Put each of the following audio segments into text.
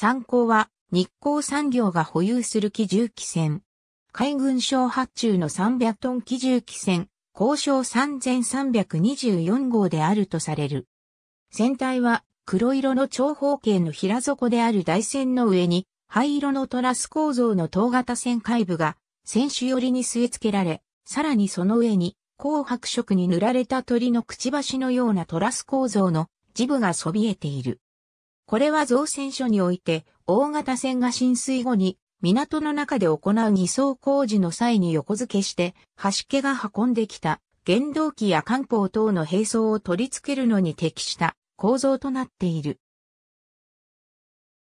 参考は日光産業が保有する機銃機船。海軍省発注の300トン機銃機船、交渉3324号であるとされる。船体は黒色の長方形の平底である台船の上に灰色のトラス構造の等型船海部が船首寄りに据え付けられ、さらにその上に紅白色に塗られた鳥のくちばしのようなトラス構造のジブがそびえている。これは造船所において、大型船が浸水後に、港の中で行う二層工事の際に横付けして、橋家が運んできた、原動機や艦砲等の並走を取り付けるのに適した構造となっている。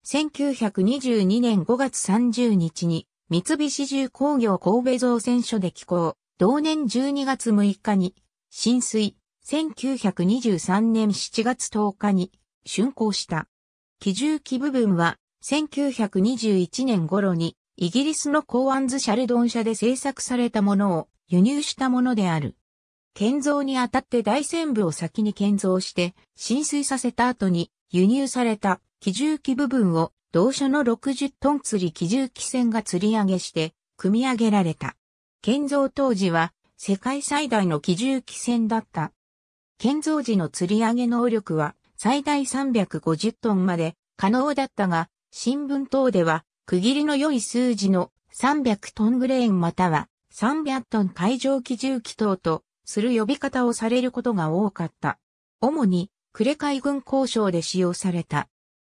1922年5月30日に、三菱重工業神戸造船所で寄港、同年12月6日に、浸水、1923年7月10日に、竣工した。機重機部分は1921年頃にイギリスのコーアンズ・シャルドン社で製作されたものを輸入したものである。建造にあたって大船部を先に建造して浸水させた後に輸入された機重機部分を同所の60トン釣り機重機船が釣り上げして組み上げられた。建造当時は世界最大の機重機船だった。建造時の釣り上げ能力は最大350トンまで可能だったが、新聞等では区切りの良い数字の300トングレーンまたは300トン海上機重機等とする呼び方をされることが多かった。主に、呉海軍交渉で使用された。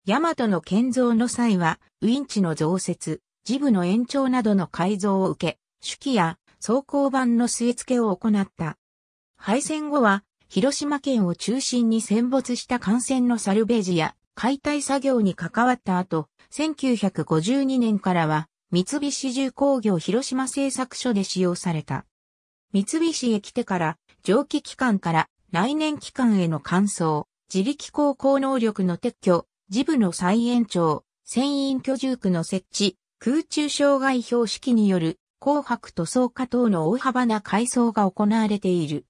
大和の建造の際は、ウインチの増設、ジブの延長などの改造を受け、手記や装甲板の据え付けを行った。敗戦後は、広島県を中心に戦没した艦船のサルベージや解体作業に関わった後、1952年からは三菱重工業広島製作所で使用された。三菱へ来てから蒸気機関から来年機関への乾燥、自力航行能力の撤去、事部の再延長、船員居住区の設置、空中障害標識による紅白塗装化等の大幅な改装が行われている。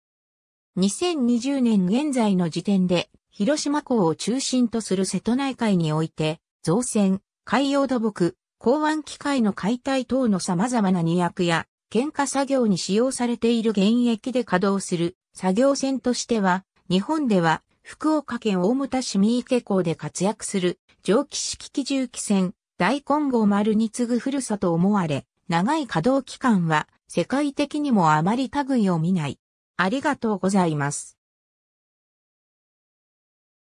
2020年現在の時点で、広島港を中心とする瀬戸内海において、造船、海洋土木、港湾機械の解体等の様々な荷役や、喧嘩作業に使用されている現役で稼働する作業船としては、日本では福岡県大牟田市三池港で活躍する蒸気式機重機船大金号丸に次ぐ古さと思われ、長い稼働期間は世界的にもあまり類を見ないありがとうございます。